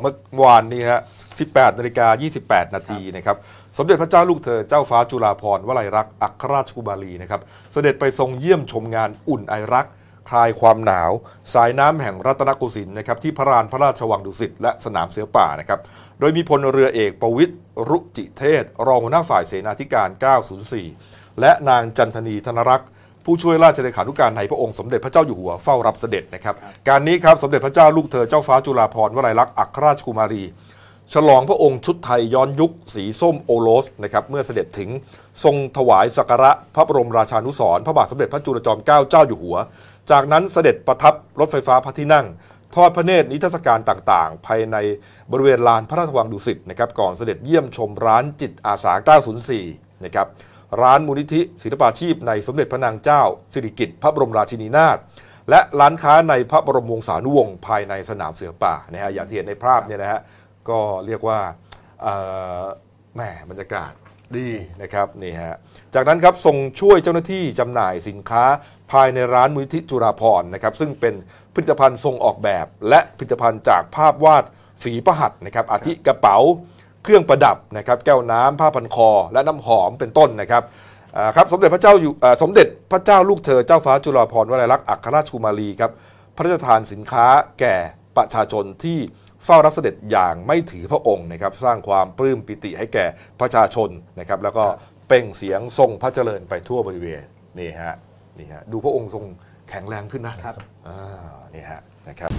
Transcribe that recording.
เมื่อวานนี้ฮะ18 นาฬิกา28 นาทีนะครับ สมเด็จพระเจ้าลูกเธอเจ้าฟ้าจุฬาภรวลัยรัก อัครราชกุมารีนะครับสเสด็จไปทรงเยี่ยมชมงานอุ่นไอรัก คลายความหนาว สายน้ำแห่งรัตนโกสินทร์นะครับที่พระราณพระราชวังดุสิตและสนามเสือป่านะครับ โดยมีพลเรือเอกประวิตร รุจิเทศ รองหัวหน้าฝ่ายเสนาธิการ 904 และนางจันทนีธนรักษ์ผู้ช่วยราชเลขานุการในพระองค์สมเด็จพระเจ้าอยู่หัวเฝ้ารับเสด็จนะครับการนี้ครับสมเด็จพระเจ้าลูกเธอเจ้าฟ้าจุฬาภรณ์วลัยลักษณ์อัครราชกุมารี ฉลองพระองค์ชุดไทยย้อนยุคสีส้มโอโรสนะครับเมื่อเสด็จถึงทรงถวายสักการะพระบรมราชานุสรณ์พระบาทสมเด็จพระจุลจอมเกล้าเจ้าอยู่หัว จากนั้นเสด็จประทับรถไฟฟ้าพระที่นั่ง ทอดพระเนตรนิทรรศการต่างๆ ภายในบริเวณลานพระราชวังดุสิตนะครับก่อนเสด็จเยี่ยมชมร้านจิตอาสา 904 นะครับร้านมูลนิธิ ศิลปาชีพในสมเด็จพระนางเจ้าสิริกิติ์พระบรมราชินีนาถและร้านค้าในพระบรมวงศานุวงศ์ภายในสนามเสือป่านะฮะอย่างที่เห็นในภาพเนี่ยนะฮะก็เรียกว่าแหมบรรยากาศดีนะครับนี่ฮะจากนั้นครับทรงช่วยเจ้าหน้าที่จำหน่ายสินค้าภายในร้านมูลนิธิจุฬาพรนะครับซึ่งเป็นผลิตภัณฑ์ทรงออกแบบและผลิตภัณฑ์จากภาพวาดฝีประหัตนะครับอาทิกระเป๋าเครื่องประดับนะครับแก้วน้ำผ้าพันคอและน้ำหอมเป็นต้นนะครับครับสมเด็จพระเจ้าอยู่สมเด็จพระเจ้าลูกเธอเจ้าฟ้าจุฬาภรณ์วลัยลักษณ์อัครราชกุมารีครับพระราชทานสินค้าแก่ประชาชนที่เฝ้ารับเสด็จอย่างไม่ถือพระองค์นะครับสร้างความปลื้มปิติให้แก่ประชาชนนะครับแล้วก็เป่งเสียงทรงพระเจริญไปทั่วบริเวณนี่ฮะนี่ฮะ ดูพระองค์ทรงแข็งแรงขึ้นนะครับอ่านี่ฮะนะครับ